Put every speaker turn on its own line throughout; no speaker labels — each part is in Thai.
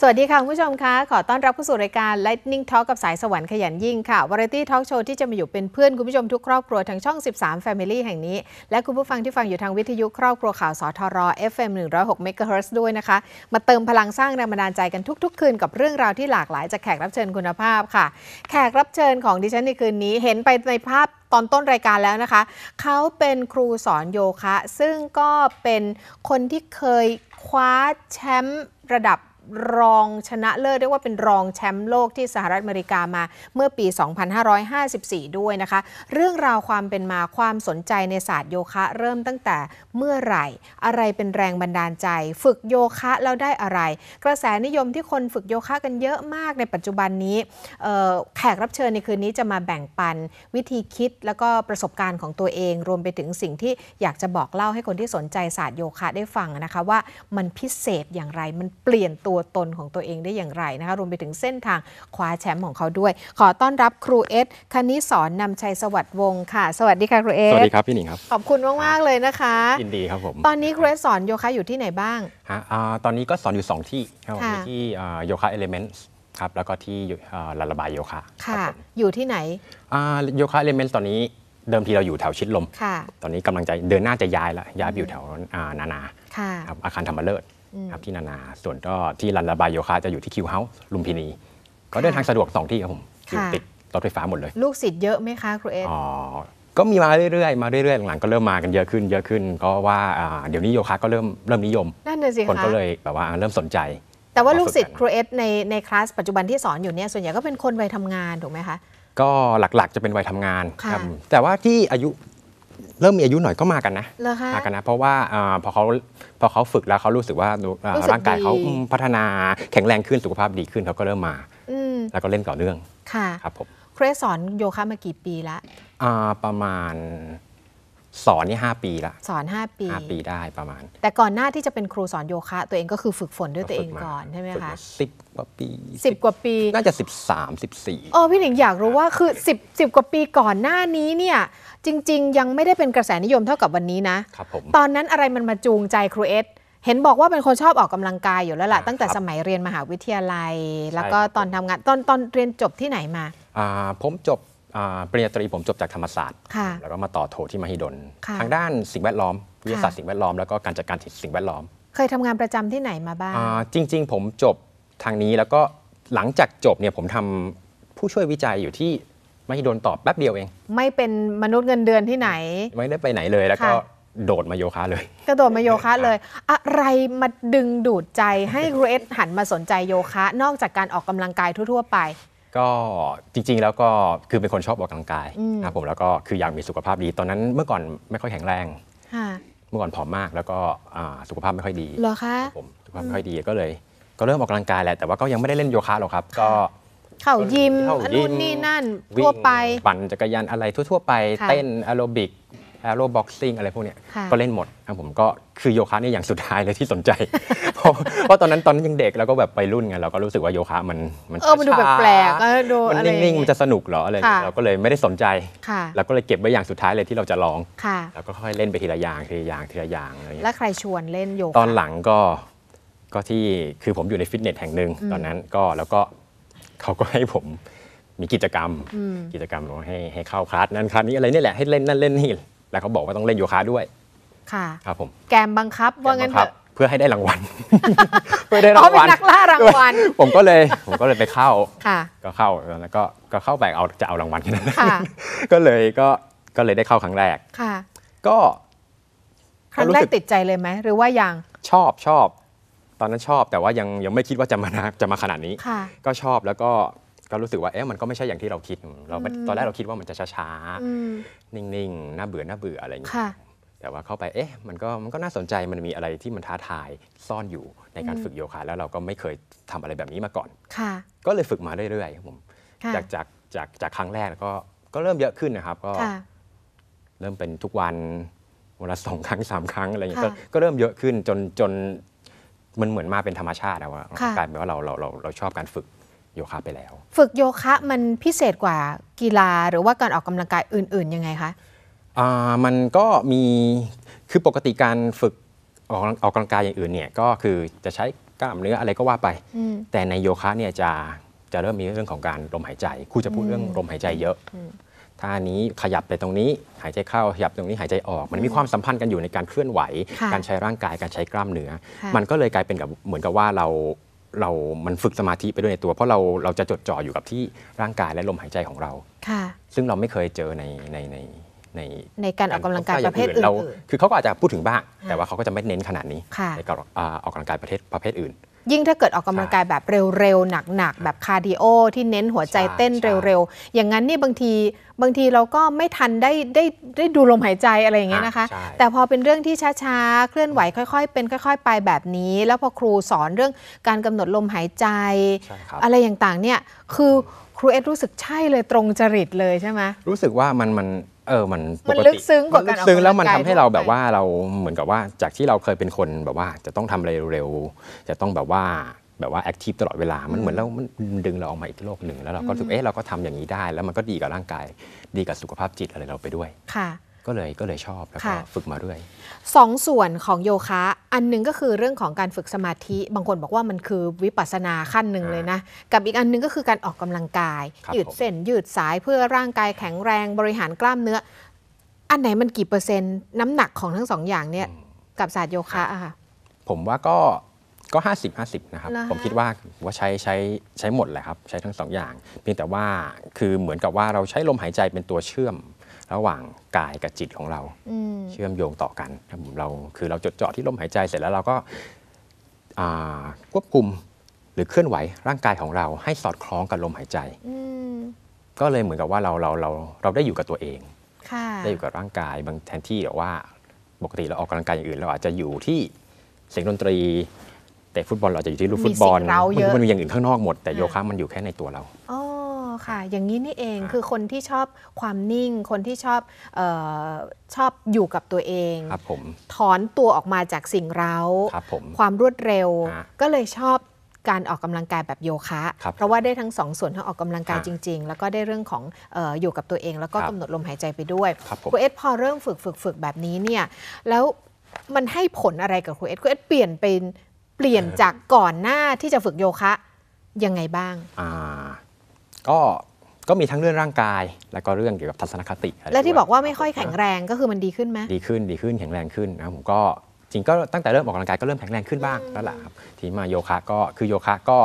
สวัสดีค่ะคุณผู้ชมคะขอต้อนรับผู้สู่รายการ Lightning Talk กับสายสวรรค์ขยันยิ่งค่ะวาไรตี้ทอล์กโชว์ที่จะมาอยู่เป็นเพื่อนคุณผู้ชมทุกครอบครัวทางช่อง 13 Family แห่งนี้ และคุณผู้ฟังที่ฟังอยู่ทางวิทยุครอบครัวข่าวสทร FM 106 MHz ด้วยนะคะ มาเติมพลังสร้างแรงบันดาลใจกันทุก ๆ คืน กับเรื่องราวที่หลากหลายจากแขกรับเชิญคุณภาพค่ะ แขกรับเชิญของดิฉันในคืนนี้เห็นไปในภาพตอนต้นรายการแล้วนะคะเขาเป็นครูสอนโยคะ ซึ่งก็เป็นคนที่เคยคว้าแชมป์ระดับรองชนะเลิศเรียกว่าเป็นรองแชมป์โลกที่สหรัฐอเมริกามา เมื่อปี 2554 ด้วยนะคะ เรื่องราวความเป็นมาความสนใจในศาสตร์โยคะเริ่มตั้งแต่เมื่อไหร่อะไรเป็นแรงบันดาลใจ ฝึกโยคะแล้วได้อะไร กระแสนิยมที่คนฝึกโยคะกันเยอะมากในปัจจุบันนี้ แขกรับเชิญในคืนนี้จะมาแบ่งปัน วิธีคิดแล้วก็ประสบการณ์ของตัวเอง รวมไปถึงสิ่งที่อยากจะบอกเล่าให้คนที่สนใจศาสตร์โยคะได้ฟังนะคะว่ามันพิเศษอย่างไรมันเปลี่ยนตัวตวตนของตัวเองได้อย่างไรนะคะรวมไปถึงเส้นทางคว้าแชมป์ของเขาด้วย ขอต้อนรับครูเอสคณิสอนนำชัยสวัสดิ์วงค่ะ สวัสดีค่ะครูเอสสวัสดีครับพี่หนิงครับ ขอบคุณมาก ๆ เลยนะคะ
ยินดีครับผม ต
อนนี้ครูเอสสอนโยคะอยู่ที่ไหนบ้าง
ฮะตอนนี้ก็สอนอยู่ 2 ที่ครับ่ที่โยคะเอเลเมนต์ครับแล้วก็ที่ลาลาบายโยคะ
ค่ะอยู่ที่ไหน
โยคะเอเลเมนต์ตอนนี้เดิมทีเราอยู่แถวชิดลมค่ะ ตอนนี้กำลังจะเดินหน้าจะย้ายละย้ายไปอยู่แถวนานาค่ะอาคารธรรมเลิศครับที่นานาส่วนก็ที่รันระบายโยคะจะอยู่ที่คิวเฮาส์ลุมพินีก็เดินทางสะดวก 2 ที่ครับผมอยู่ติดรถไฟฟ้าหมดเลย
ลูกศิษย์เยอะไหมคะ ครูเอสอ๋อ
ก็มีมาเรื่อยๆ มาเรื่อยๆ หลังๆ ก็เริ่มมากันเยอะขึ้นเยอะขึ้นเพราะว่าเดี๋ยวนี้โยคะก็เริ่มเริ่มนิยมนั
่นเลยสิคนคนก็เล
ยแบบว่าเริ่มสนใจ
แต่ว่าลูกศิษย์ครูเอสในในคลาสปัจจุบันที่สอนอยู่เนี่ยส่วนใหญ่ก็เป็นคนวัยทำงานถูกไหมคะ
ก็หลักๆจะเป็นวัยทำงานครับ แต่ว่าที่อายุเริ่มมีอายุหน่อยก็มากันนะมากันนะ เพราะว่าพอเขาพอเขาฝึกแล้วเขารู้สึกว่าร่างกายเขาพัฒนาแข็งแรงขึ้นสุขภาพดีขึ้นเขาก็เริ่มมาอแล้วก็เล่นต่อเนื่อง ค่ะ ครับผม
เครสสอนโยคะมากี่ปีละ
ประมาณสอนนี่ 5 ปีละ
สอน 5 ปี 5 ป
ีได้ประมาณ
แต่ก่อนหน้าที่จะเป็นครูสอนโยคะ ตัวเองก็คือฝึกฝนด้วยตัวเองก่อนใช่ไหมคะ
สิบกว่าปี
สิบกว่าปี น่าจะ
13 14อ
ออพี่หนิงอยากรู้ว่าคือ 10 10 กว่าปีก่อนหน้านี้เนี่ยจริง ๆ ยังไม่ได้เป็นกระแสนิยมเท่ากับวันนี้นะครับผมตอนนั้นอะไรมันมาจูงใจครูเอสเห็นบอกว่าเป็นคนชอบออกกำลังกายอยู่แล้วล่ะตั้งแต่สมัยเรียนมหาวิทยาลัย แล้วก็ตอนทำงานตอนตอนเรียนจบที่ไหนมา
ผมจบปริญญาตรีผมจบจากธรรมศาสตร์แล้วก็มาต่อโทที่มหิดล ทางด้านสิ่งแวดล้อมวิทยาศาสตร์สิ่งแวดล้อมแล้วก็การจัดการสิ่งแวดล้อม
เคยทำงานประจำที่ไหนมาบ้าง
จริงๆ ผมจบทางนี้แล้วก็หลังจากจบเนี่ยผมทำผู้ช่วยวิจัยอยู่ที่มหิดลตอบแป๊บเดียวเอง
ไม่เป็นมนุษย์เงินเดือนที่ไหน
ไม่ได้ไปไหนเลย แล้วก็โดดมาโยคะเลย
กระโดดมาโยคะเลย อะไรมาดึงดูดใจให้ครูเอสหันมาสนใจโยคะ นอกจากการออกกำลังกายทั่วๆไป
ก็จริงๆแล้วก็คือเป็นคนชอบออกกำลังกายนะผมแล้วก็คืออยากมีสุขภาพดีตอนนั้นเมื่อก่อนไม่ค่อยแข็งแรง เมื่อก่อนผอมมากแล้วก็สุขภาพไม่ค่อยดีเหร
อคะผมสุขภาพไม่ค่อ
ยดีก็เลย ก็เริ่มออกกำลังกายแหละแต่ว่าก็ยังไม่ได้เล่นโยคะหรอกครับ ก็
เข่ายิมนู่นนี่นั่นทั่วไป
ปั่นจักรยานอะไรทั่วๆไปเต้นแอโรบิกแอโรบ็อกซิ่งอะไรพวกเนี้ยก็เล่นหมดครับผมก็คือโยคะนี่อย่างสุดท้ายเลยที่สนใจ เพราะเพราะตอนนั้นตอนนั้นยังเด็กแล้วก็แบบไปรุ่นไงเราก็รู้สึกว่าโยคะมันมันเออมันดูแปลก
ดๆมันนิ่งๆมันจ
ะสนุกเหรออะไรเราก็เลยไม่ได้สนใจเราก็เลยเก็บไว้อย่างสุดท้ายเลยที่เราจะลองแล้วก็ค่อยเล่นไปทีละอย่างทีละอย่างทีละอย่างอะไรแ
ล้วใครชวนเล่นโยคะตอนห
ลังก็ ก็ที่คือผมอยู่ในฟิตเนสแห่งหนึ่งตอนนั้นก็แล้วก็เขาก็ให้ผมมีกิจกรรมกิจกรรมให้ให้เข้าคลาสนั้นคลาสนี้อะไรนี่แหละให้เล่นนั่นเล่นนี่แล้วเขาบอกว่าต้องเล่นโยคะด้วย ค่ะ ครับผม
แกมบังคับว่างั้นเ
เพื่อให้ได้รางวัลเพื่
อได้รางวัลเป็นนักล่ารางวัล ผม
ก็เลย ผมก็เลยไปเข้าก็เข้า แล้วก็ ก็เข้าไปเอา จะเอารางวัลแค่นั้นก็เลย ก็ก็เลยได้เข้าครั้งแรกค่ะ ก็ ครั้งแรกต
ิดใจเลยไหม หรือว่ายัง
ชอบ ชอบ ตอนนั้นชอบ แต่ว่ายัง ยังไม่คิดว่าจะมา จะมาขนาดนี้ ก็ชอบแล้วก็ก็รู้สึกว่าเอ๊ะมันก็ไม่ใช่อย่างที่เราคิดเราตอนแรกเราคิดว่ามันจะช้าๆนิ่งๆน่าเบื่อน่าเบื่ออะไรอย่างเงี้ยแต่ว่าเข้าไปเอ๊ะมันก็มันก็น่าสนใจมันมีอะไรที่มันท้าทายซ่อนอยู่ในการฝึกโยคะ แล้วเราก็ไม่เคยทำอะไรแบบนี้มาก่อนก็เลยฝึกมาเรื่อยๆผมจากจากจากจากครั้งแรกก็ก็เริ่มเยอะขึ้นนะครับก็เริ่มเป็นทุกวันวันละสองครั้งสามครั้งอะไรอย่างเงี้ยก็เริ่มเยอะขึ้นจนจนมันเหมือนมาเป็นธรรมชาติแล้วว่ากลายเป็นว่าเราเราเราเราชอบการฝึกยคะไปแล้ว
ฝึกโยคะมันพิเศษกว่ากีฬาหรือว่าการออกกำลังกายอื่นๆยังไงคะ
มันก็มีคือปกติการฝึกออกออกกำลังกายอย่างอื่นเนี่ยก็คือจะใช้กล้ามเนื้ออะไรก็ว่าไป แต่ในโยคะเนี่ยจะจะเริ่มมีเรื่องของการลมหายใจครูจะพูดเรื่องลมหายใจเยอะท่านี้ขยับไปตรงนี้หายใจเข้าขยับตรงนี้หายใจออก มันมีความสัมพันธ์กันอยู่ในการเคลื่อนไหว การใช้ร่างกายการใช้กล้ามเนื้อมันก็เลยกลายเป็นกับเหมือนกับว่าเราเรามันฝึกสมาธิไปด้วยในตัว เพราะเรา เราจะจดจ่ออยู่กับที่ร่างกายและลมหายใจของเรา ค่ะ ซึ่งเราไม่เคยเจอใน ใน ใน ใน
ใน การออกกำลังกายประเภทอื่นเรา
คือเขาก็อาจจะพูดถึงบ้าง แต่ว่าเขาก็จะไม่เน้นขนาดนี้ ใน การออกกำลังกายประเภทประเภทอื่น
ยิ่งถ้าเกิดออกกำลังกายแบบเร็ว ๆ หนัก ๆแบบคาร์ดิโอที่เน้นหัวใจเต้นเร็วๆ อย่างนั้นนี่บางทีบางทีเราก็ไม่ทันได้ได้ได้ดูลมหายใจอะไรอย่างเงี้ยนะคะ แต่พอเป็นเรื่องที่ช้าๆเคลื่อนไหวค่อย ๆ เป็นค่อย ๆไปแบบนี้ แล้วพอครูสอนเรื่องการกำหนดลมหายใจ อะไรอย่างต่างเนี่ยคือครูเอ็ดรู้สึกใช่เลยตรงจริตเลยใช่ไหม
รู้สึกว่ามันมันเออมันปกลึติกซึ้งกว่าการออกกลังกายซึ้งแล้วมันทำให้เราแบบว่าเราเหมือนกับว่า จากที่เราเคยเป็นคนแบบว่าจะต้องทำอะไรเร็วๆจะต้องแบบว่าแบบว่าแอคทีฟตลอดเวลามันเหมือนเรามันดึงเราออกมาอีกโลกหนึ่งแล้วเราก็รู้สึกเอ๊ะเราก็ทำอย่างนี้ได้ แล้วมันก็ดีกับร่างกาย ดีกับสุขภาพจิตอะไรเราไปด้วยค่ะก็เลยก็เลยชอบ แล้วก็ฝึกมาด้วย
สองส่วนของโยคะอันนึงก็คือเรื่องของการฝึกสมาธิบางคนบอกว่ามันคือวิปัสสนาขั้นหนึ่งเลยนะกับอีกอันนึงก็คือการออกกำลังกาย ยืดเส้นยืดสายเพื่อร่างกายแข็งแรง บริหารกล้ามเนื้อ อันไหนมันกี่เปอร์เซ็นต์ น้ำหนักของทั้งสองอย่างเนี่ยกับศาสตร์โยคะค่ะ
ผมว่าก็ก็ห้าสิบห้าสิบนะครับ ผมคิดว่าว่าใช้ใช้ใช้หมดแหละครับใช้ทั้งสองอย่างเพียงแต่ว่าคือเหมือนกับว่าเราใช้ลมหายใจเป็นตัวเชื่อมระหว่างกายกับจิตของเราเชื่อมโยงต่อกันเราคือเราจดจ่อที่ลมหายใจเสร็จแล้วเราก็ควบคุมหรือเคลื่อนไหวร่างกายของเราให้สอดคล้องกับลมหายใจก็เลยเหมือนกับว่าเราเราเราเราได้อยู่กับตัวเองได้อยู่กับร่างกายบางแทนที่แบบว่าปกติเราออกกำลังกายอย่างอื่นเราอาจจะอยู่ที่เสียงดนตรี แต่ฟุตบอลเราจะอยู่ที่ลูกฟุตบอลมันมีอย่างอื่นข้างนอกหมด แต่โยคะมันอยู่แค่ในตัวเรา
ค่ะ อย่างนี้นี่เองคือคนที่ชอบความนิ่ง คนที่ชอบออชอบอยู่กับตัวเองครับผมถอนตัวออกมาจากสิ่งเร้าครับผมความรวดเร็ว ก็เลยชอบการออกกำลังกายแบบโยคะ เพราะว่าได้ทั้งสองส่วนทั้งออกกำลังกายจริงๆ แล้วก็ได้เรื่องของอยู่กับตัวเองแล้วก็กำหนดลมหายใจไปด้วย ครูเอสพอเริ่มฝึกฝึกฝึกแบบนี้เนี่ย แล้วมันให้ผลอะไรกับครูเอสครูเอสเปลี่ยนเป็นเปลี่ยนจากก่อนหน้าที่จะฝึกโยคะ ยังไงบ้าง
อ่าก็ก็มีทั้งเรื่องร่างกาย แล้วก็เรื่องเกี่ยวกับทัศนคติ แ
ละที่บอกว่าไม่ค่อยแข็งแรงก็คือมันดีขึ้นไหม
ดีขึ้นดีขึ้นแข็งแรงขึ้นนะครับผมก็จริงก็ตั้งแต่เริ่มออกกำลังกายก็เริ่มแข็งแรงขึ้นบ้างแล้วล่ะครับ ทีมาโยคะก็คือโยคะก็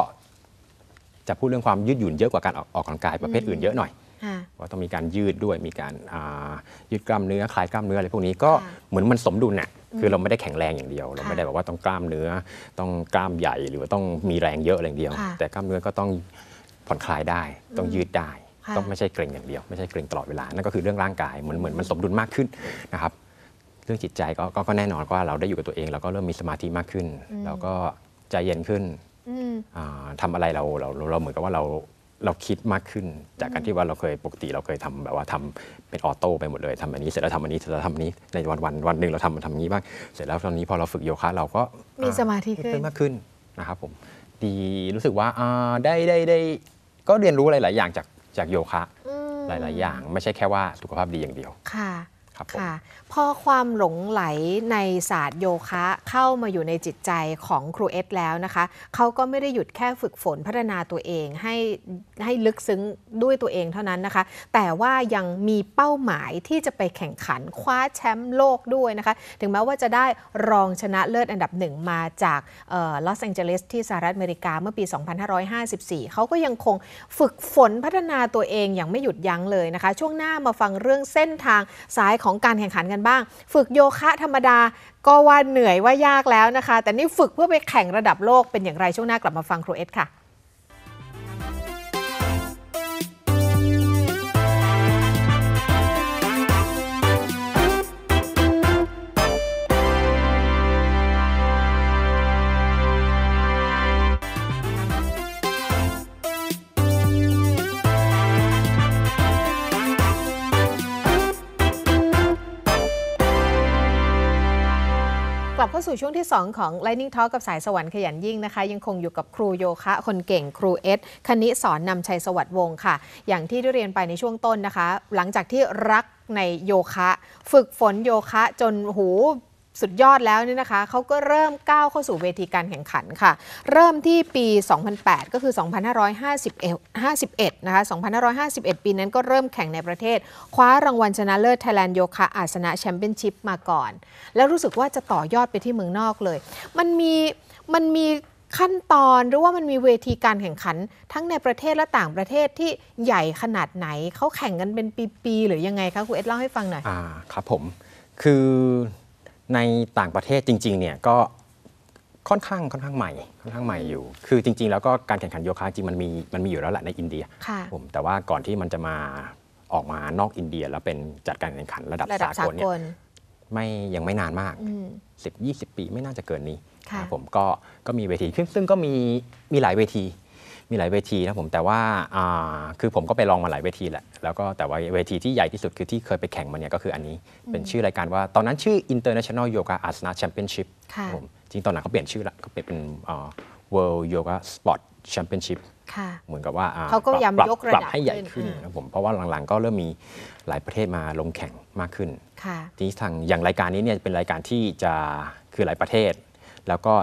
จะพูดเรื่องความยืดหยุ่นเยอะกว่าการออกออกกำลังกายประเภทอื่นเยอะหน่อยว่าต้องมีการยืดด้วยมีการยืดกล้ามเนื้อคลายกล้ามเนื้ออะไรพวกนี้ก็เหมือนมันสมดุลน่ะคือเราไม่ได้แข็งแรงอย่างเดียว เราไม่ได้บบกว่าต้องกล้ามเนื้อต้องกล้ามใหญ่หรือว่าต้องมีแรงเยอะอย่างเดียว แต่กล้ามเนื้อก็ต้องผ่อนคลายได้ต้องยืดได้ต้องไม่ใช่เกร็งอย่างเดียว ไม่ใช่เกร็งตลอดเวลา นั่นก็คือเรื่องร่างกายเหมือนเหมือนมันสมดุลมากขึ้นนะครับ เรื่องจิตใจก็ก็ก็แน่นอนว่าเราได้อยู่กับตัวเอง เราก็เริ่มมีสมาธิมากขึ้นเราก็ใจเย็นขึ้นทำอะไรเราเราเราเหมือนกับว่าเราเราคิดมากขึ้น จากการที่ว่าเราเคยปกติเราเคยทำแบบว่าทำเป็นออโต้ไปหมดเลยทำอันนี้เสร็จแล้วทำอันนี้เสร็จแล้วทำอันนี้ในวันวันวันหนึ่งเราทำมันทำนี้บ้างเสร็จแล้วตอนนี้พอเราฝึกโยคะเราก็
มีสมาธิขึ้นเพิ่มม
ากขึ้นนะครับผมดีรู้สึกว่า่าได้ได้ได้ก็เรียนรู้หลาย ๆ อย่างจากจากโยคะ หลาย ๆ อย่างไม่ใช่แค่ว่าสุขภาพดีอย่างเดียว
ค่ะับผมค่ะพอความหลงไหลในศาสตร์โยคะเข้ามาอยู่ในจิตใจของครูเอสแล้วนะคะ เขาก็ไม่ได้หยุดแค่ฝึกฝนพัฒนาตัวเองให้ให้ลึกซึ้งด้วยตัวเองเท่านั้นนะคะ แต่ว่ายังมีเป้าหมายที่จะไปแข่งขันคว้าแชมป์โลกด้วยนะคะ ถึงแม้ว่าจะได้รองชนะเลิศอันดับหนึ่งมาจากลอสแองเจลิสที่สหรัฐอเมริกาเมื่อปี 2554 เขาก็ยังคงฝึกฝนพัฒนาตัวเองอย่างไม่หยุดยั้งเลยนะคะช่วงหน้ามาฟังเรื่องเส้นทางสายของของการแข่งขันกันบ้าง ฝึกโยคะธรรมดาก็ว่าเหนื่อยว่ายากแล้วนะคะ แต่นี่ฝึกเพื่อไปแข่งระดับโลกเป็นอย่างไร ช่วงหน้ากลับมาฟังครูเอสค่ะเข้าสู่ช่วงที่ 2 ของ Lightning Talk กับสายสวรรค์ขยันยิ่งนะคะ ยังคงอยู่กับครูโยคะ คนเก่งครูเอสคณิสอนนำชัยสวัสดิ์วงค่ะ อย่างที่ได้เรียนไปในช่วงต้นนะคะ หลังจากที่รักในโยคะ ฝึกฝนโยคะจนหูสุดยอดแล้วเนี่ยนะคะ เขาก็เริ่มก้าวเข้าสู่เวทีการแข่งขันค่ะ เริ่มที่ปี 2008 ก็คือ 2551นะคะ 2551 ปีนั้นก็เริ่มแข่งในประเทศ คว้ารางวัลชนะเลิศไทยแลนด์โยคะอาสนะแชมเปี้ยนชิพมาก่อน แล้วรู้สึกว่าจะต่อยอดไปที่เมืองนอกเลย มันมี มันมีขั้นตอนหรือว่ามันมีเวทีการแข่งขันทั้งในประเทศและต่างประเทศที่ใหญ่ขนาดไหนเขาแข่งกันเป็นปีๆหรือยังไงคะครูเอ็ดเล่าให้ฟังหน่อยอ
่าครับผมคือในต่างประเทศจริงๆเนี่ยก็ค่อนข้างค่อนข้างใหม่ค่อนข้างใหม่อยู่คือจริง ๆ แล้วก็การแข่งขันโยคะจริงมันมีมันมีอยู่แล้วแหละในอินเดียผม แต่ว่าก่อนที่มันจะมาออกมานอกอินเดียแล้วเป็นจัดการแข่งขันระดับสากลเนี่ยไม่ยังไม่นานมากสิบยี่สิบปีไม่น่าจะเกินนี้ผมก็ก็มีเวทีขึ้นซึ่งก็มีมีหลายเวทีมีหลายเวทีนะผม แต่ว่า คือผมก็ไปลองมาหลายเวทีแหละแล้วก็แต่ว่าเวทีที่ใหญ่ที่สุดคือที่เคยไปแข่งมาเนี่ยก็คืออันนี้เป็นชื่อรายการว่า ตอนนั้นชื่อ International Yoga Asana Championship ผมจริงตอนหลังเขาเปลี่ยนชื่อละเขาเปลี่ยนเป็น World Yoga Sport Championship เหมือนกับว่าเขาก็ยำยกระดับให้ใหญ่ขึ้นนะผม เพราะว่าหลังๆก็เริ่มมีหลายประเทศมาลงแข่งมากขึ้นทีนี้ทางอย่างรายการนี้เนี่ยเป็นรายการที่จะคือหลายประเทศ แล้วก็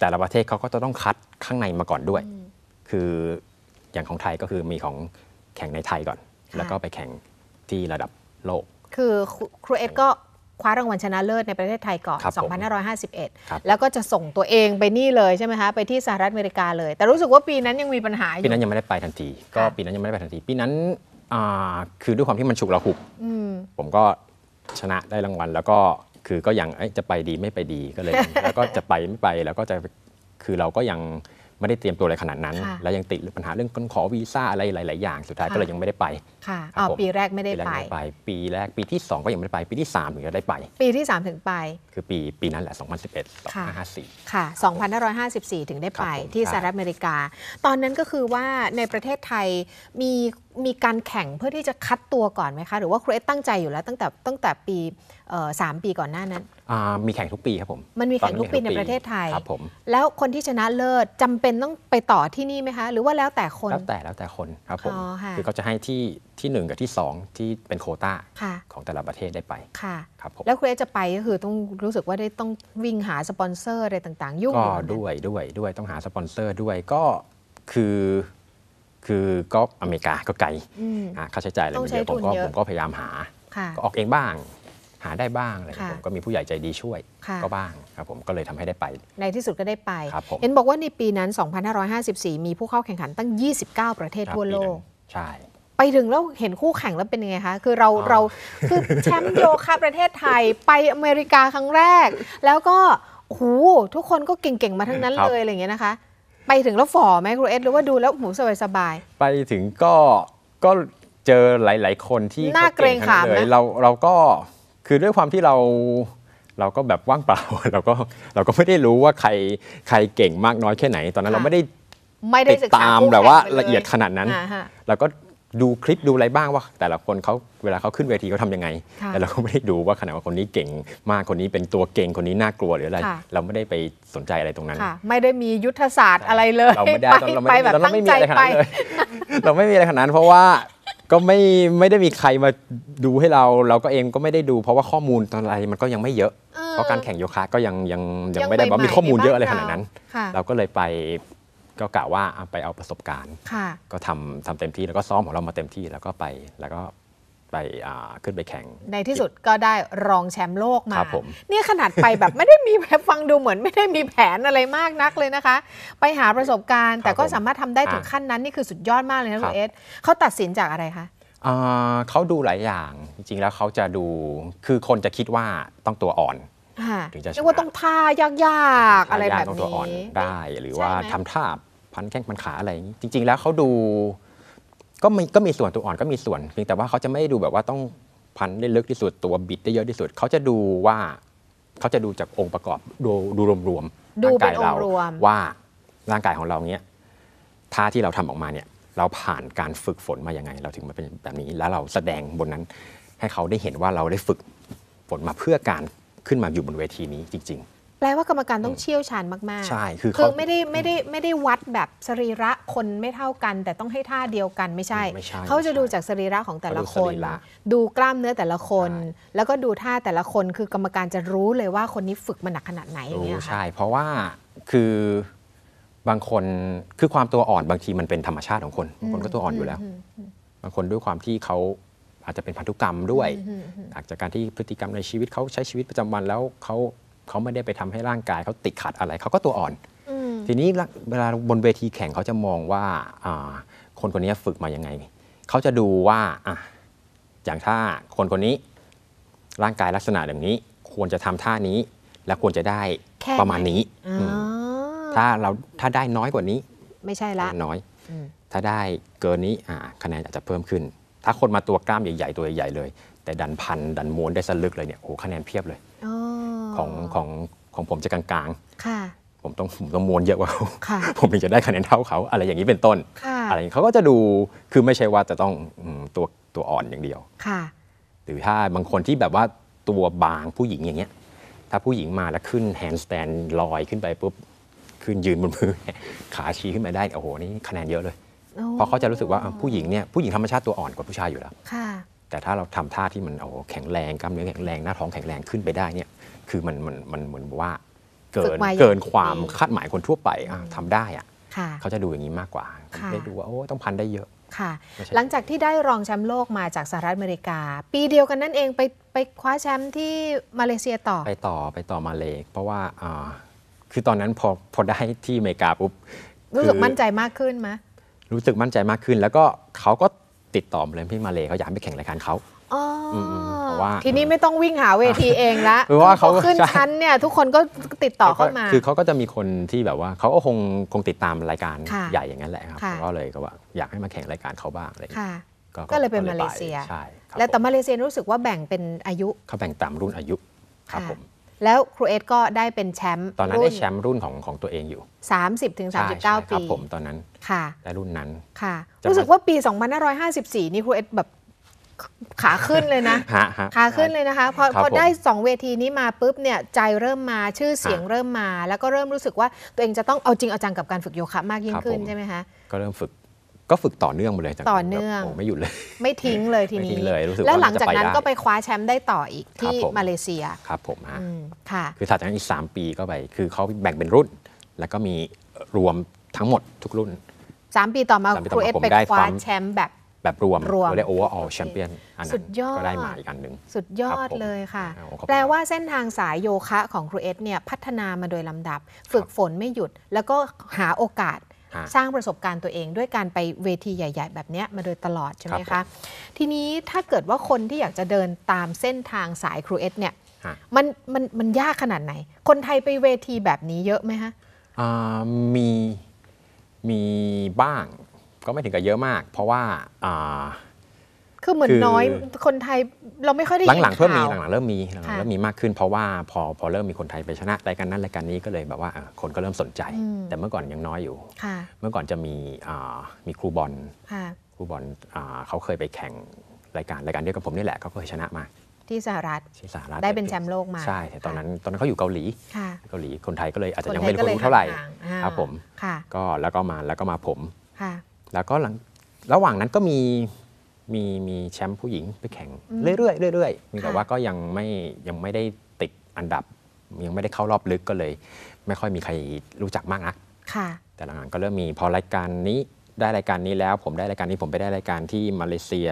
แต่ละประเทศเขาก็จะต้องคัดข้างในมาก่อนด้วยคืออย่างของไทยก็คือมีของแข่งในไทยก่อน แล้วก็ไปแข่งที่ระดับโลก
คือครูเอ็ดก็คว้ารางวัลชนะเลิศในประเทศไทยก่อน 2551 แล้วก็จะส่งตัวเองไปนี่เลยใช่ไหมคะไปที่สหรัฐอเมริกาเลย แต่รู้สึกว่าปีนั้นยังมีปัญหาอยู่ ปีน
ั้นยังไม่ได้ไปทันที ก็ปีนั้นยังไม่ได้ไปทันทีปีนั้นคือด้วยความที่มันฉุกระหุกผมก็ชนะได้รางวัล แล้วก็คือก็ยังจะไปดีไม่ไปดีก็เลย แล้วก็จะไปไม่ไปแล้วก็จะคือเราก็ยังไม่ได้เตรียมตัวอะไรขนาดนั้น แล้วยังติดปัญหาเรื่องการขอวีซ่าอะไรหลาย ๆ อย่างสุดท้ายก็เลยยังไม่ได้ไป
ค่ะอ๋อปีแรกไม่ได้ไป
ปีแรกปีที่ 2 ก็ยังไม่ได้ไปปีที่3ถึงจะได้ไป
ปีที่3ถึงไป
คือปีปีนั้นแหละ2011 2554
ค่ะ2554 ถึงได้ไปที่สหรัฐอเมริกา ตอนนั้นก็คือว่าในประเทศไทยมีมีการแข่งเพื่อที่จะคัดตัวก่อนไหมคะหรือว่าครูเอตตั้งใจอยู่แล้วตั้งแต่ตั้งแต่ปีสามปีก่อนหน้านั้น
มีแข่งทุกปีครับผมมันมีแข่งทุกปีในประเทศไทยครับผม
แล้วคนที่ชนะเลิศจำเป็นต้องไปต่อที่นี่ไหมคะ หรือว่าแล้วแต่คนแล้วแ
ต่แล้วแต่คนครับผมคือเขาจะให้ที่ที่1กับที่ 2 ที่เป็นโคต้าคของแต่ละประเทศได้ไป
ค่ะครับผมแล้วคุณเอจะไปก็คือต้องรู้สึกว่าได้ต้องวิ่งหาสปอนเซอร์อะไรต่างๆ ยุ่งก็
ด้วยด้วยด้วยต้องหาสปอนเซอร์ด้วยก็ คือคือก็อเมริกาก็ไกลอ่ค่าใช้จ่ายอะไรเยอะผมก็ผมก็พยายามหาก็ออกเองบ้างหาได้บ้างอะไรผมก็มีผู้ใหญ่ใจดีช่วยก็บ้างครับผมก็เลยทำให้ได้ไป
ในที่สุดก็ได้ไปครับผมเห็นบอกว่าในปีนั้น 2554 มีผู้เข้าแข่งขันตั้ง 29 ประเทศรทั่วโลก ใช่ไปถึงแล้วเห็นคู่แข่งแล้วเป็นยังไงคะ คือเราเราคือแชมป์โยคะประเทศไทยไปอเมริกาครั้งแรก แล้วก็ โหทุกคนก็เก่งๆมาทั้งนั้นเลยอะไรอย่างเงี้ยนะคะ ไปถึงแล้วฝ่อไหมครูเอส หรือว่าดูแล้วหูสบายสบาย
ไปถึงก็ก็เจอหลาย ๆคนที่น่าเกรงขามเลยเราเราก็คือด้วยความที่เรา เราก็แบบว่างเปล่าเราก็เราก็ไม่ได้รู้ว่าใครใครเก่งมากน้อยแค่ไหน ตอนนั้นเราไม่ได้
ไม่ได้ติดตามแบบว่าละเอียดขนาดนั้น
เราก็ดูคลิปดูอะไรบ้างว่า แต่ละคนเขาเวลาเขาขึ้นเวทีเขาทำยังไง แต่เราก็ไม่ได้ดูว่าขนาดว่าคนนี้เก่งมากคนนี้เป็นตัวเก่งคนนี้น่ากลัวหรืออะไร เราไม่ได้ไปสนใจอะไรตรงนั้น
ไม่ได้มียุทธศาสตร์อะไรเลยเราไม่ได้เราไม่ได้เราไม่มีอะไรขนาดั้เล
ยเราไม่มีอะไรขนาดเพราะว่าก็ไม่ไม่ได้มีใครมาดูให้เราเราก็เองก็ไม่ได้ดู เพราะว่าข้อมูลตอนอะไรมันก็ยังไม่เยอะ เพราะการแข่งโยคะก็ยังยังยังไม่ได้บอกมีข้อมูลเยอะอะไรขนาดนั้น เราก็เลยไปก็กะว่าาไปเอาประสบการณ์ ก็ทำทำเต็มที่แล้วก็ซ้อมของเรามาเต็มที่แล้วก็ไปแล้วก็ไปขึ้นไปแข่ง
ในที่สุดก็ได้รองแชมป์โลกมาเนี่ยขนาดไปแบบไม่ได้มีแบบฟังดูเหมือนไม่ได้มีแผนอะไรมากนักเลยนะคะ ไปหาประสบการณ์ แต่ก็สามารถทำได้ถึงขั้นนั้น นี่คือสุดยอดมากเลยนะคุรัณบเอสเขาตัดสินจากอะไรคะ
เขาดูหลายอย่างจริงๆแล้วเขาจะดูคือคนจะคิดว่าต้องตัวอ่อน
ถึงจะชนะว่าต้องท่ายากๆอะไรแบบนี้
ได้หรือว่าทำทำท่าพันแข้งพันขาอะไรอย่างนี้จริง ๆ แล้วเขาดู ก็มีก็มีส่วนตัวอ่อนก็มีส่วนเพียงแต่ว่าเขาจะไม่ดูแบบว่าต้องพันได้ลึกที่สุดตัวบิดได้เยอะที่สุดเขาจะดูว่าเขาจะดูจากองค์ประกอบดูดูรวมๆร่างกายเราว่าร่างกายของเราเนี้ยท่าที่เราทำออกมาเนี่ย เราผ่านการฝึกฝนมาอย่างไง เราถึงมาเป็นแบบนี้แล้วเราแสดงบนนั้นให้เขาได้เห็นว่าเราได้ฝึกฝนมาเพื่อการขึ้นมาอยู่บนเวทีนี้จริง ๆ
แปลว่ากรรมการต้องเชี่ยวชาญมากๆใ
ช่ คือเขาไม
่ได้ไม่ได้ไม่ได้วัดแบบสรีระคนไม่เท่ากัน แต่ต้องให้ท่าเดียวกันไม่ใช่ เขาจะดูจากสรีระของแต่ละคนดูกล้ามเนื้อแต่ละคน แล้วก็ดูท่าแต่ละคนคือกรรมการจะรู้เลยว่าคนนี้ฝึกมาหนักขนาดไหนเีย
ใช่ เพราะว่าคือบางคนคือความตัวอ่อนบางทีมันเป็นธรรมชาติของคนคนก็ตัวอ่อนอยู่แล้ว บางคนด้วยความที่เขาอาจจะเป็นพันธุกรรมด้วยจากการที่พฤติกรรมในชีวิตเขาใช้ชีวิตประจำวันแล้วเขาเขาไม่ได้ไปทำให้ร่างกายเขาติดขัดอะไร เขาก็ตัวอ่อน ทีนี้เวลาบนเวทีแข่งเขาจะมองว่าคนคนนี้ฝึกมายังไงเขาจะดูว่าอย่างถ้าคนคนนี้ร่างกายลักษณะอย่างนี้ ควรจะทำท่านี้ และควรจะได้ประมาณนี้ถ้าเราถ้าได้น้อยกว่านี้
ไม่ใช่ละน้อ
ยถ้าได้เกินนี้คะแนนอาจจะเพิ่มขึ้น ถ้าคนมาตัวกล้ามใหญ่ๆตัวใหญ่ๆเลย แต่ดันพันดันม้วนได้สลึกเลยเนี่ยโอ้คะแนนเพียบเลยของของของผมจะกลางๆ ผมต้องผมต้องมวลเยอะกว่าเขาผมถึงจะได้คะแนนเท่าเขา อะไรอย่างนี้เป็นต้นอะไรเขาก็จะดู คือไม่ใช่ว่าจะต้องตัวตัวอ่อนอย่างเดียว หรือถ้าบางคนที่แบบว่าตัวบางผู้หญิงอย่างเงี้ย ถ้าผู้หญิงมาแล้วขึ้นแฮนด์สแตนลอยขึ้นไปปุ๊บขึ้นยืนบนมือขาชี้ขึ้นมาได้โอ้โห นี่คะแนนเยอะเลย เพราะเขาจะรู้สึกว่าผู้หญิงเนี่ย ผู้หญิงธรรมชาติตัวอ่อนกว่าผู้ชายอยู่แล้ว แต่ถ้าเราทำท่าที่มันโอ้แข็งแรงกล้ามเนื้อแข็งแรงหน้าท้องแข็งแรงขึ้นไปได้เนี่ยคือมันมันมันเหมือนว่าเกินเกินความคาดหมายคนทั่วไปทำได้อะเขาจะดูอย่างนี้มากกว่าไม่ดูว่าโอ้ต้องพันได้เยอะ
ค่ะ หลังจากที่ได้รองแชมป์โลกมาจากสหรัฐอเมริกา ปีเดียวกันนั่นเองไปไปคว้าแชมป์ที่มาเลเซียต่อ
ไปต่อไปต่อมาเลเพราะว่าคือตอนนั้นพอพอได้ที่อเมริกาปุ๊บรู้สึกมั่นใ
จมากขึ้นไหม
รู้สึกมั่นใจมากขึ้น แล้วก็เขาก็ติดต่อเลยพี่มาเลเขาอยากไปแข่งรายการเขา
ว่าทีนี้ไม่ต้องวิ่งหาเวทีเองละเพราะว่าเขาขึ้นชั้นเนี่ย ทุกคนก็ติดต่อเข้ามา คือ
เขาก็จะมีคนที่แบบว่าเขาก็คงคงติดตามรายการใหญ่อย่างนั้นแหละครับก็เลยก็ว่าอยากให้มาแข่งรายการเขาบ้างเลยก็เลยเป็นมาเลเซียใช่
แล้วแต่มาเลเซียรู้สึกว่าแบ่งเป็นอายุ
เขาแบ่งตามรุ่นอายุครับผม
แล้วครูเอสก็ได้เป็นแชมป์ตอนนั้นได้แช
มป์รุ่นของของตัวเองอยู่
30ถึงสาปีครับผมตอนนั้นค่ะแต่รุ่นนั้นค่ะ รู้สึกว่าปี 2554นี่ครูเอสแบบขาขึ้นเลยนะขาขึ้นเลยนะคะพอพอได้ 2 เวทีนี้มาปุ๊บเนี่ยใจเริ่มมาชื่อเสียงเริ่มมา แล้วก็เริ่มรู้สึกว่าตัวเองจะต้องเอาจริงเอาจังกับการฝึกโยคะมากยิ่งขึ้นใช่ไหมคะ
ก็เริ่มฝึกก็ฝึกต่อเนื่องมาเลยต่อเนื่องไม่หยุดเลย
ไม่ทิ้งเลยทีนี้เลยรู้สึกแล้วหลังจากนั้นก็ไปคว้าแชมป์ได้ต่ออีกที่มาเลเซียครับผมฮะค่ะคื
อถัดจากนั้นอีก 3 ปีก็ไป คือเขาแบ่งเป็นรุ่น แล้วก็มีรวมทั้งหมดทุกรุ่น
3 ปีต่อมาครูเอสไปคว้าแชมป์แบบ
แบบรวมเราเรียกอเวอร์ออลแชมเปี้ยน
ดยอดก็ได้มาอีกอันหนึ่งสุดยอดเลยค่ะ แปลว่าเส้นทางสายโยคะของครูเอสเนี่ยพัฒนามาโดยลำดับ ฝึกฝนไม่หยุด แล้วก็หาโอกาสสร้างประสบการณ์ตัวเอง ด้วยการไปเวทีใหญ่ๆแบบนี้มาโดยตลอดใช่ไหมคะ ทีนี้ถ้าเกิดว่าคนที่อยากจะเดินตามเส้นทางสายครูเอสเนี่ยมันมันมันยากขนาดไหน คนไทยไปเวทีแบบนี้เยอะไหมคะ
มีมีบ้างก็ไม่ถึงกับเยอะมาก เพราะว่า
คือเหมือนอน้อยคนไทยเราไม่ค่อยได้ยินหลัง ๆ เพิ่มมีหลั
งๆเริ่มมีหลังๆเริ่มมีมากขึ้นเพราะว่า พอพอเริ่มมีคนไทยไปชนะรายการนั้นรายการนี้ก็เลยแบบว่าคนก็เริ่มสนใจ แต่เมื่อก่อนยังน้อยอยู่เมื่อก่อนจะมีมีครูบอลครูบอลเขาเคยไปแข่งรายการรายการเดียวกับผมนี่แหละเขาเคยชนะมาที่สหรัฐที่สหรัฐได้เป็นแชมป์โลกมาใช่แต่ตอนนั้นตอนนั้นเขาอยู่เกาหลีเกาหลีคนไทยก็เลยอาจจะยังไม่รู้เท่าไหร่ ครับผมก็แล้วก็มาแล้วก็มาผมค่ะแล้วก็หลังระหว่างนั้นก็มีมีมีแชมป์ผู้หญิงไปแข่งเรื่อยๆเรื่อยๆมีแต่ว่าก็ยังไม่ยังไม่ได้ติดอันดับ ยังไม่ได้เข้ารอบลึกก็เลย ไม่ค่อยมีใครรู้จักมากนักแต่หลังๆก็เริ่มมีพอรายการนี้ได้รายการนี้แล้ว ผมได้รายการนี้ผมไปได้รายการที่มาเลเซีย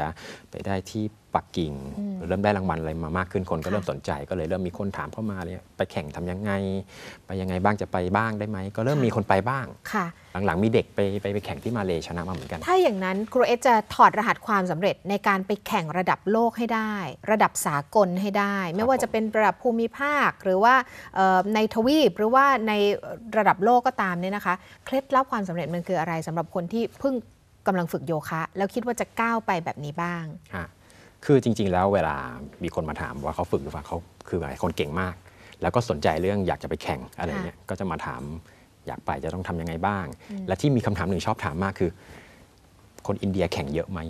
ไปได้ที่ปักกิ่งเริ่มได้รางวัลอะไรมามากขึ้นคนก็เริ่มสนใจก็เลยเริ่มมีคนถามเข้ามาเลยไปแข่งทํำยังไง ไปยังไงบ้างจะไปบ้างได้ไหม ก็เริ่มมีคนไปบ้างค่ะ หลัง ๆ มีเด็กไปไปไปแข่งที่มาเลชนะมาเหมือนกัน ถ้
าอย่างนั้นครูเอสจะถอดรหัสความสำเร็จในการไปแข่งระดับโลกให้ได้ ระดับสากลให้ได้ ไม่ว่าจะเป็นระดับภูมิภาค หรือว่าในทวีป หรือว่าในระดับโลกก็ตามเนี่ยนะคะเคล็ดลับความสำเร็จมันคืออะไร สำหรับคนที่เพิ่งกำลังฝึกโยคะ แล้วคิดว่าจะก้าวไปแบบนี้บ้าง
คือจริง ๆแล้วเวลามีคนมาถามว่าเขาฝึกหรือเปล่าเขาคือหลายคนเก่งมาก แล้วก็สนใจเรื่องอยากจะไปแข่งอะไรเงี้ยก็จะมาถามอยากไปจะต้องทํำยังไงบ้าง และที่มีคำถามหนึ่งชอบถามมากคือ คนอินเดียแข่งเยอะไหม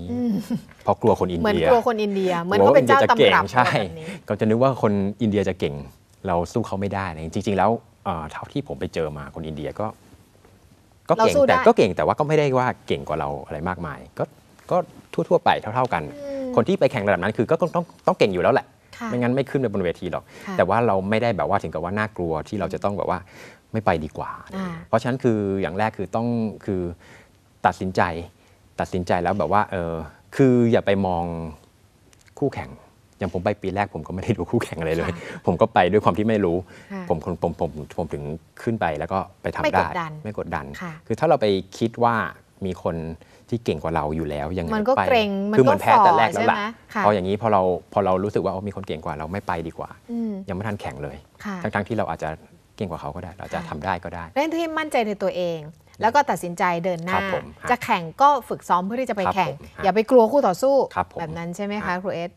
เพราะกลัวคนอินเดียเหมือนกลัวค
นอินเดียเหมือนเขาเป็นเจ้าตำรับใช่
ก็จะนึกว่าคนอินเดียจะเก่ง เราสู้เขาไม่ได้จริง ๆ แล้วเท่าที่ผมไปเจอมาคนอินเดียก็ ก็เก่งแต่ก็เก่งแต่ว่าก็ไม่ได้ว่าเก่งกว่าเราอะไรมากมายก็ก็ทั่ว ๆ ไปเท่า ๆกันคนที่ไปแข่งระดับนั้นคือก็ต้องต้องต้องเก่งอยู่แล้วแหละ ไม่งั้นไม่ขึ้นไปบนเวทีหรอก แต่ว่าเราไม่ได้แบบว่าถึงกับว่าน่ากลัวที่เราจะต้องแบบว่าไม่ไปดีกว่า เพราะฉะนั้นคืออย่างแรกคือต้องคือตัดสินใจ ตัดสินใจแล้วแบบว่าเออคืออย่าไปมองคู่แข่ง อย่างผมไปปีแรกผมก็ไม่ได้ดูคู่แข่งอะไรเลย ผมก็ไปด้วยความที่ไม่รู้ ผม ผม ผมผมผมถึงขึ้นไป แล้วก็ไปทำได้ ไม่กดดัน คือถ้าเราไปคิดว่ามีคนที่เก่งกว่าเราอยู่แล้วยังไงไปคือเหมือนแพ้แต่แรกแล้วล่ะพออย่างนี้พอเราพอเรารู้สึกว่ามีคนเก่งกว่าเราไม่ไปดีกว่ายังไม่ทันแข่งเลย ทั้งทั้งที่เราอาจจะเก่งกว่าเขาก็ได้ เราจะทำได้ก็ได้เร
ื่องที่มั่นใจในตัวเอง แล้วก็ตัดสินใจเดินหน้าจะแข่งก็ฝึกซ้อมเพื่อที่จะไปแข่ง อย่าไปกลัวคู่ต่อสู้ แบบนั้นใช่ไหมคะครูเอส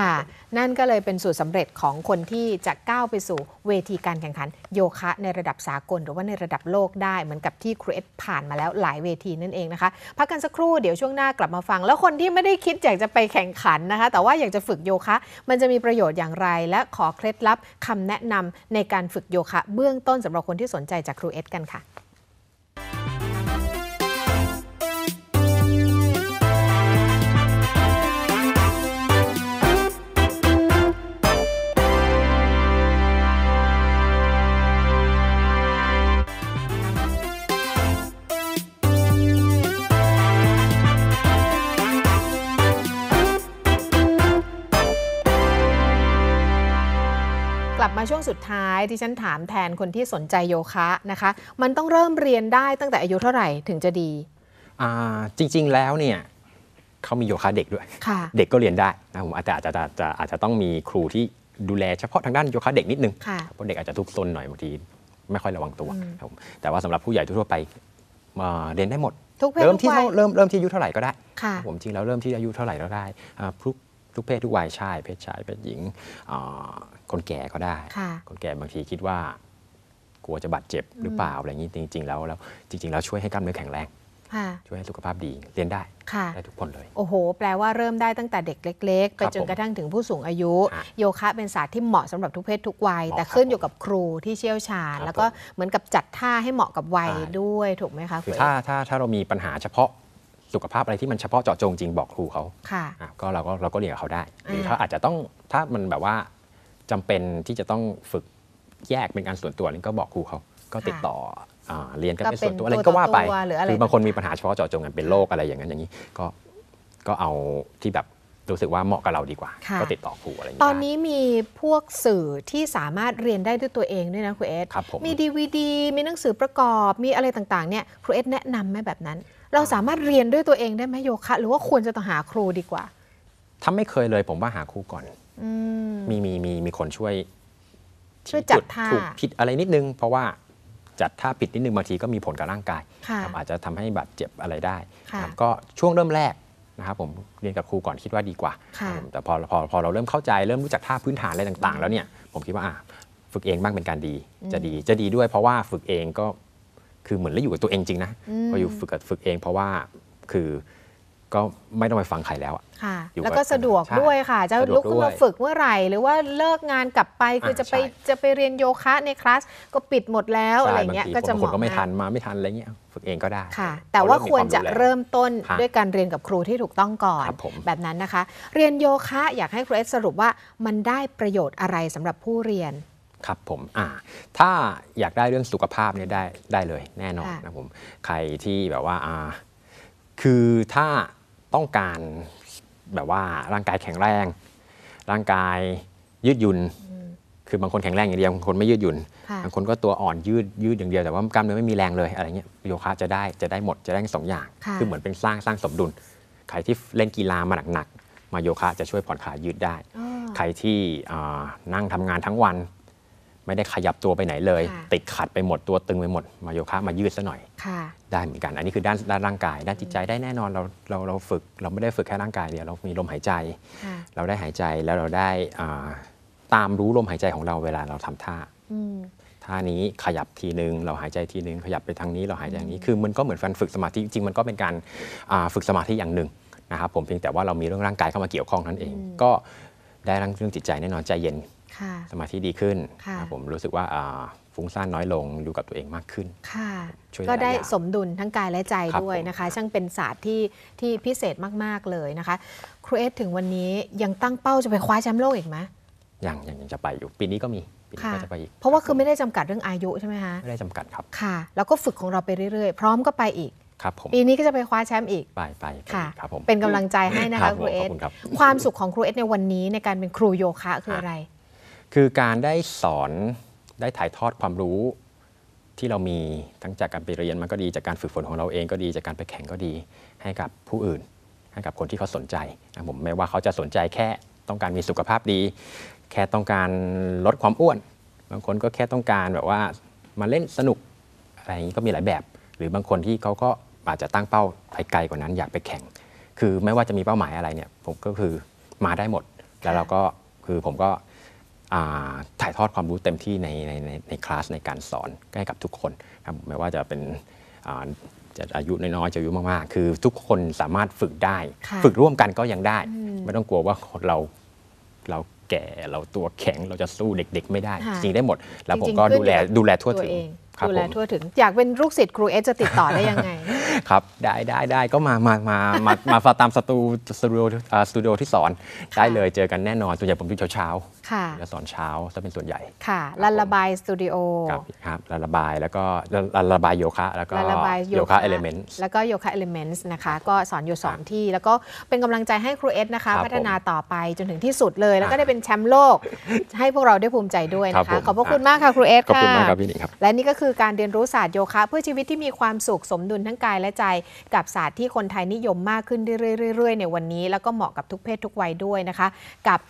ค่ะ นั่นก็เลยเป็นสูตรสำเร็จของคนที่จะก้าวไปสู่เวทีการแข่งขันโยคะ ในระดับสากลหรือว่าในระดับโลกได้ เหมือนกับที่ครูเอสผ่านมาแล้วหลายเวทีนั่นเองนะคะ พักกันสักครู่ เดี๋ยวช่วงหน้ากลับมาฟัง แล้วคนที่ไม่ได้คิดอยากจะไปแข่งขันนะคะ แต่ว่าอยากจะฝึกโยคะ มันจะมีประโยชน์อย่างไร และขอเคล็ดลับคำแนะนำในการฝึกโยคะ เบื้องต้นสำหรับคนที่สนใจจากครูเอสกันค่ะวงสุดท้ายที่ฉันถามแทนคนที่สนใจโยคะนะคะ มันต้องเริ่มเรียนได้ตั้งแต่อายุเท่าไหร่ถึงจะดี
อ่าจริงๆแล้วเนี่ยเขามีโยคะเด็กด้วยเด็กก็เรียนได้นะผมอาจจะอาจจะอาจจะอาจจะต้องมีครูที่ดูแลเฉพาะทางด้านโยคะเด็กนิดนึงเพราะเด็กอาจจะทุกตนหน่อยบางทีไม่ค่อยระวังตัวครับแต่ว่าสำหรับผู้ใหญ่ทั่วไปเรียนได้หมดเริ่มที่เริ่มเริ่มที่อายุเท่าไหร่ก็ได้ผมจริงแล้วเริ่มที่อายุเท่าไหร่ก็ได้ทุกทุกเพศทุกวัยชายเพศชายเพศหญิงคนแก่ก็ได้คนแก่บางทีคิดว่า กลัวจะบาดเจ็บหรือเปล่า อะไรอย่างนี้จริง ๆ แล้วแล้วจริงๆแล้วช่วยให้กล้ามเนื้อแข็งแรงช่วยให้สุขภาพดีเรียนได้ได้ทุกคนเลย
โอ้โห แปลว่าเริ่มได้ตั้งแต่เด็กเล็ก ๆ ไปจนกระทั่งถึงผู้สูงอายุ โยคะเป็นศาสตร์ที่เหมาะสำหรับทุกเพศทุกวัย แต่ขึ้นอยู่กับครูที่เชี่ยวชาญ แล้วก็เหมือนกับจัดท่าให้เหมาะกับวัยด้วยถูกไหมคะคือถ้า
ถ้าถ้าเรามีปัญหาเฉพาะสุขภาพอะไรที่มันเฉพาะเจาะจงจริงบอกครูเขาค่ะก็เราก็เราก็เรียนกับเขาได้ หรือเขาอาจจะต้องถ้ามันแบบว่าจำเป็นที่จะต้องฝึกแยกเป็นการส่วนตัวนี่ก็บอกครูเขา ก็ติดต่ออเรียนกันเป็นส่วนตัวอะไรก็ว่าไปหรือบางคนมีปัญหาเฉพาะเจาะจงกันเป็นโรคอะไรอย่างนั้นอย่างนี้ ก็ก็เอาที่แบบรู้สึกว่าเหมาะกับเราดีกว่า ก็ติดต่อครูอะไรอย่างนี้ตอ
นนี้มีพวกสื่อที่สามารถเรียนได้ด้วยตัวเองด้วยนะครูเอสดครับผมมีดีวีดีมีหนังสือประกอบมีอะไรต่างๆเนี่ยครูเอสแนะนำไหมแบบนั้นเราสามารถเรียนด้วยตัวเองได้ไหมโยคะ หรือว่าควรจะต้องหาครูดีกว่า
ถ้าไม่เคยเลยผมว่าหาครูก่อนมีมีมีมีคนช่วย
ช่วยจัดท่าถูก
ผิดอะไรนิดนึง เพราะว่าจัดท่าผิดนิดนึงบางทีก็มีผลกับร่างกายอาจจะทำให้บาดเจ็บอะไรได้ก็ช่วงเริ่มแรกนะครับ ผมเรียนกับครูก่อนคิดว่าดีกว่า แต่พอพอพอเราเริ่มเข้าใจเริ่มรู้จักท่าพื้นฐานอะไรต่าง ๆ แล้วเนี่ย ผมคิดว่าฝึกเองบ้างเป็นการดี จะดีจะดีด้วยเพราะว่าฝึกเองก็คือเหมือนได้อยู่กับตัวเองจริงนะพออยู่ฝึกกฝึกเองเพราะว่าคือก็ไม่ต้องไปฟังใครแล้วอะ
ค่ะแล้วก็สะดวกด้วยค่ะจะลุกขึ้นมาฝึกเมื่อไหร่ หรือว่าเลิกงานกลับไปคือจะไปจะไปเรียนโยคะในคลาสก็ปิดหมดแล้วอะไรเงี้ยก็จะหมดก็ไม่ทัน
มาไม่ทันอะไรเงี้ยฝึกเองก็ได้ค่ะ แต่ว่าควรจะเริ่มต้นด้วย
การเรียนกับครูที่ถูกต้องก่อนแบบนั้นนะคะ เรียนโยคะอยากให้ครูเอสสรุปว่ามันได้ประโยชน์อะไรสำหรับผู้เรียน
ครับผมอ่าถ้าอยากได้เรื่องสุขภาพเนี่ยได้ได้เลยแน่นอนนะผม ใครที่แบบว่าอ่า คือถ้าต้องการแบบว่าร่างกายแข็งแรง ร่างกายยืดหยุ่นคือบางคนแข็งแรงอย่างเดียวบางคนไม่ยืดหยุ่นบางคนก็ตัวอ่อนยืดยืดอย่างเดียวแต่ว่ากล้ามเนื้อไม่มีแรงเลยอะไรเงี้ยโยคะจะได้จะได้หมดจะได้สองอย่าง คือเหมือนเป็นสร้างสร้างสมดุล ใครที่เล่นกีฬามาหนักๆมาโยคะจะช่วยผ่อนคลายยืดได้ ใครที่นั่งทำงานทั้งวันไม่ได้ขยับตัวไปไหนเลย ติดขัดไปหมดตัวตึงไปหมดมาโยคะ มายืดซะหน่อยได้เหมือนกัน อันนี้คือด้านด้านร่างกาย ด้านจิตใจได้แน่นอนเราเราเราฝึกเราไม่ได้ฝึกแค่ร่างกายเดียวเรามีลมหายใจ เราได้หายใจแล้วเราได้ตามรู้ลมหายใจของเราเวลาเราทำท่าท่านี้ขยับทีนึง เราหายใจทีนึงขยับไปทางนี้เราหายใจอย่างนี้คือมันก็เหมือนการฝึกสมาธิจริงมันก็เป็นการฝึกสมาธิอย่างหนึ่งนะครับผมเพียงแต่ว่าเรามีเรื่องร่างกายเข้ามาเกี่ยวข้องนั่นเอง ก็ได้เรื่องจิตใจแน่นอนใจเย็นสมาธิดีขึ้นผมรู้สึกว่าฟุ้งซ่านน้อยลง อยู่กับตัวเองมากขึ้นก็ได้
สมดุลทั้งกายและใจด้วยนะคะ ช่างเป็นศาสตร์ที่ที่พิเศษมาก ๆ เลยนะคะ ครูเอสถึงวันนี้ยังตั้งเป้าจะไปคว้าแชมป์โลกอีกไหม
ยังยังจะไปอยู่ปีนี้ก็มีปีนี้ก็จะไปอีกเ
พราะว่าคือไม่ได้จำกัดเรื่องอายุใช่ไหมคะ ไม่ได้จำกัดครับค่ะแล้วก็ฝึกของเราไปเรื่อย ๆ พร้อมก็ไปอีกครับผมปีนี้ก็จะไปคว้าแชมป์อีกไปไปค่ะครับผมเป็นกำลังใจให้นะคะครูเอสความสุขของครูเอสในวันนี้ในการเป็นครูโยคะคืออะไร
คือการได้สอนได้ถ่ายทอดความรู้ที่เรามีทั้งจากการไปเรียนมันก็ดีจากการฝึกฝนของเราเองก็ดีจากการไปแข่งก็ดี ให้กับผู้อื่น ให้กับคนที่เขาสนใจนะผมไม่ว่าเขาจะสนใจแค่ต้องการมีสุขภาพดี แค่ต้องการลดความอ้วน บางคนก็แค่ต้องการแบบว่ามาเล่นสนุกอะไรอย่างนี้ก็มีหลายแบบ หรือบางคนที่เขาก็อาจจะตั้งเป้าไปไกลกว่านั้น อยากไปแข่ง คือไม่ว่าจะมีเป้าหมายอะไรเนี่ย ผมก็คือมาได้หมดแล้วเราก็คือผมก็ถ่ายทอดความรู้เต็มที่ ในในในในคลาสในการสอนให้กับทุกคนครับไม่ว่าจะเป็นจะอายุน้อยๆจะอายุมากๆคือทุกคนสามารถฝึกได้ ฝึกร่วมกันก็ยังได้ ไม่ต้องกลัวว่าเราเราแก่เราตัวแข็งเราจะสู้เด็กๆไม่ได้ จริงได้หมด แล้วผมก็ดูแลดูแลทั่วถึงดูแลทั่ว
ถึง อยากเป็นลูกศิษย์ครูเอสจะติดต่อได้ยังไง
ครับได้ได้ได้ก็มามา มา มามาตามสตูสตูดิโอที่สอนได้เลยเจอกันแน่นอนตัวนใหญ่ผมอยู่เช้าค่ะแลวสอนเช้าจะเป็นส่วนใหญ่
ค่ะละละบายสตูดิโอ ค
รับัละละบายแล้วก็ละละบายโยคะแล้วก็โยคะเอเลเมนต์แล
้วก็โยคะเอเลเมนต์นะคะ ก็สอนอยู่สองที่ แล้วก็เป็นกำลังใจให้ครูเอสนะคะ พัฒนาต่อไปจนถึงที่สุดเลย แล้วก็ได้เป็นแชมป์โลก ให้พวกเราได้ภูมิใจด้วยนะคะ ขอบพระคุณมากค่ะครูเอสค่ะ ขอบคุณมากครับพี่หนิงครับและนี่ก็คือการเรียนรู้ศาสตร์โยคะ เพื่อชีวิตที่มีความสุขสมดุลทั้งกายและใจกับศาสตร์ที่คนไทยนิยมมากขึ้นเรื่อยๆในวันนี้ แล้วก็เหมาะกับทุกเพศทุกวัยด้วยนะคะกับ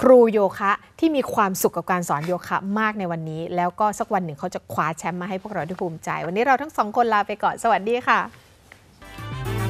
ครูโยคะ ที่มีความสุขกับการสอนโยคะ มากในวันนี้แล้วก็สักวันหนึ่งเขาจะคว้าแชมป์มาให้พวกเราได้ภูมิใจ วันนี้เราทั้งสองคนลาไปก่อน สวัสดีค่ะ